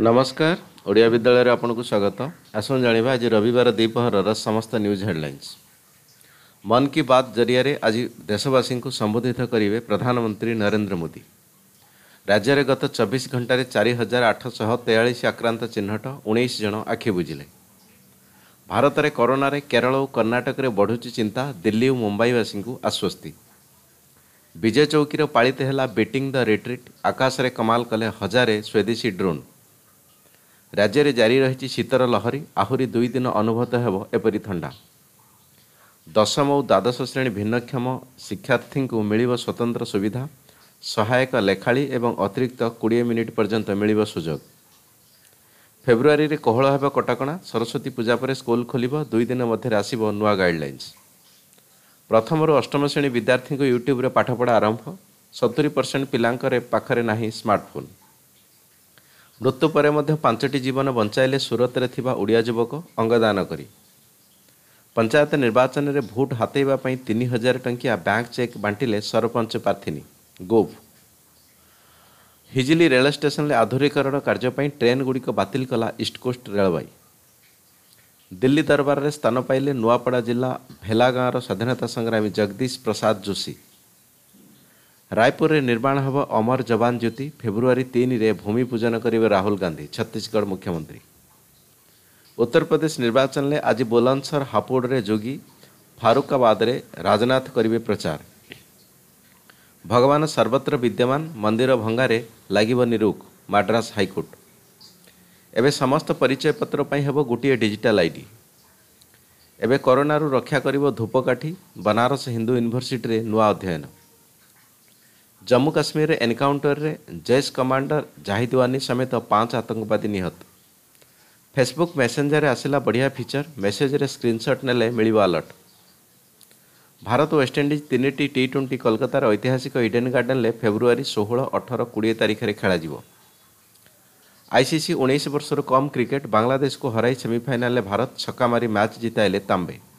ନମସ୍କାର ଓଡ଼ିଆ ବିଦ୍ୟାଳୟରେ ଆପଣଙ୍କୁ ସ୍ୱାଗତ ଆସନ୍ତୁ ଜାଣିବା ଆଜି ରବିବାର ଦ୍ୱିପହରର ସମସ୍ତ ନ୍ୟୁଜ୍ ହେଡ଼ଲାଇନ୍ସ ମନ୍ କି ବାତ୍ ଜରିଆରେ ଆଜି ଦେଶବାସୀଙ୍କୁ ସମ୍ବୋଧିତ କରିବେ ପ୍ରଧାନମନ୍ତ୍ରୀ ନରେନ୍ଦ୍ର ମୋଦି ରାଜ୍ୟରେ ଗତ ଚବିଶ ଘଣ୍ଟାରେ ଚାରି ହଜାର ଆଠଶହ ତେୟାଳିଶ ଆକ୍ରାନ୍ତ ଚିହ୍ନଟ ଉଣେଇଶ ଜଣ ଆଖି ବୁଝିଲେ ଭାରତରେ କରୋନାରେ କେରଳ ଓ କର୍ଣ୍ଣାଟକରେ ବଢ଼ୁଛି ଚିନ୍ତା ଦିଲ୍ଲୀ ଓ ମୁମ୍ବାଇବାସୀଙ୍କୁ ଆଶ୍ୱସ୍ତି ବିଜୟ ଚୌକିର ପାଳିତ ହେଲା ବିଟିଂ ଦ ରିଟ୍ରିଟ୍ ଆକାଶରେ କମାଲ କଲେ ହଜାରେ ସ୍ୱଦେଶୀ ଡ୍ରୋନ୍ ରାଜ୍ୟରେ ଜାରି ରହିଛି ଶୀତର ଲହରୀ ଆହୁରି ଦୁଇ ଦିନ ଅନୁଭୂତ ହେବ ଏପରି ଥଣ୍ଡା ଦଶମ ଓ ଦ୍ୱାଦଶ ଶ୍ରେଣୀ ଭିନ୍ନକ୍ଷମ ଶିକ୍ଷାର୍ଥୀଙ୍କୁ ମିଳିବ ସ୍ୱତନ୍ତ୍ର ସୁବିଧା ସହାୟକ ଲେଖାଳି ଏବଂ ଅତିରିକ୍ତ କୋଡ଼ିଏ ମିନିଟ୍ ପର୍ଯ୍ୟନ୍ତ ମିଳିବ ସୁଯୋଗ ଫେବୃଆରୀରେ କୋହଳ ହେବ କଟକଣା ସରସ୍ୱତୀ ପୂଜା ପରେ ସ୍କୁଲ ଖୋଲିବ ଦୁଇ ଦିନ ମଧ୍ୟରେ ଆସିବ ନୂଆ ଗାଇଡ଼ଲାଇନ୍ସ ପ୍ରଥମରୁ ଅଷ୍ଟମ ଶ୍ରେଣୀ ବିଦ୍ୟାର୍ଥୀଙ୍କୁ ୟୁଟ୍ୟୁବରେ ପାଠପଢ଼ା ଆରମ୍ଭ ସତୁରି ପରସେଣ୍ଟ ପିଲାଙ୍କର ପାଖରେ ନାହିଁ ସ୍ମାର୍ଟଫୋନ୍ ମୃତ୍ୟୁ ପରେ ମଧ୍ୟ ପାଞ୍ଚଟି ଜୀବନ ବଞ୍ଚାଇଲେ ସୁରତରେ ଥିବା ଓଡ଼ିଆ ଯୁବକ ଅଙ୍ଗଦାନ କରି ପଞ୍ଚାୟତ ନିର୍ବାଚନରେ ଭୋଟ୍ ହାତେଇବା ପାଇଁ ତିନି ହଜାର ଟଙ୍କିଆ ବ୍ୟାଙ୍କ ଚେକ୍ ବାଣ୍ଟିଲେ ସରପଞ୍ଚ ପ୍ରାର୍ଥିନୀ ଗୋଭ୍ ହିଜିଲି ରେଳ ଷ୍ଟେସନରେ ଆଧୁନିକରଣ କାର୍ଯ୍ୟ ପାଇଁ ଟ୍ରେନ୍ଗୁଡ଼ିକ ବାତିଲ କଲା ଇଷ୍ଟକୋଷ୍ଟ ରେଳବାଇ ଦିଲ୍ଲୀ ଦରବାରରେ ସ୍ଥାନ ପାଇଲେ ନୂଆପଡ଼ା ଜିଲ୍ଲା ଭେଲା ଗାଁର ସ୍ୱାଧୀନତା ସଂଗ୍ରାମୀ ଜଗଦୀଶ ପ୍ରସାଦ ଯୋଶୀ ରାୟପୁରରେ ନିର୍ମାଣ ହେବ ଅମର ଯବାନ ଜ୍ୟୋତି ଫେବୃଆରୀ ତିନିରେ ଭୂମି ପୂଜନ କରିବେ ରାହୁଲ ଗାନ୍ଧୀ ଛତିଶଗଡ଼ ମୁଖ୍ୟମନ୍ତ୍ରୀ ଉତ୍ତରପ୍ରଦେଶ ନିର୍ବାଚନରେ ଆଜି ବୁଲନ୍ଦସର ହାପୁଡ଼ରେ ଯୋଗୀ ଫାରୁକାବାଦରେ ରାଜନାଥ କରିବେ ପ୍ରଚାର ଭଗବାନ ସର୍ବତ୍ର ବିଦ୍ୟମାନ ମନ୍ଦିର ଭଙ୍ଗାରେ ଲାଗିବ ନିରୁକ୍ ମାଡ୍ରାସ୍ ହାଇକୋର୍ଟ ଏବେ ସମସ୍ତ ପରିଚୟପତ୍ର ପାଇଁ ହେବ ଗୋଟିଏ ଡିଜିଟାଲ୍ ଆଇ ଡି ଏବେ କରୋନାରୁ ରକ୍ଷା କରିବ ଧୂପକାଠି ବନାରସ ହିନ୍ଦୁ ୟୁନିଭର୍ସିଟିରେ ନୂଆ ଅଧ୍ୟୟନ ଜମ୍ମୁ କାଶ୍ମୀରରେ ଏନକାଉଣ୍ଟରରେ ଜୈସ୍ କମାଣ୍ଡର ଜାହିଦ୍ ୱାନି ସମେତ ପାଞ୍ଚ ଆତଙ୍କବାଦୀ ନିହତ ଫେସବୁକ୍ ମେସେଞ୍ଜରରେ ଆସିଲା ବଢ଼ିଆ ଫିଚର ମେସେଜରେ ସ୍କ୍ରିନ୍ସଟ୍ ନେଲେ ମିଳିବ ଆଲର୍ଟ ଭାରତ ୱେଷ୍ଟଇଣ୍ଡିଜ୍ ତିନିଟି ଟି ଟ୍ୱେଣ୍ଟି କୋଲକାତାର ଐତିହାସିକ ଇଡେନ୍ ଗାର୍ଡେନ୍ରେ ଫେବୃଆରୀ ଷୋହଳ ଅଠର କୋଡ଼ିଏ ତାରିଖରେ ଖେଳାଯିବ ଆଇସିସି ଉଣେଇଶ ବର୍ଷରୁ କମ୍ କ୍ରିକେଟ୍ ବାଂଲାଦେଶକୁ ହରାଇ ସେମିଫାଇନାଲ୍ରେ ଭାରତ ଛକା ମାରି ମ୍ୟାଚ୍ ଜିତାଇଲେ ତାମ୍ବେ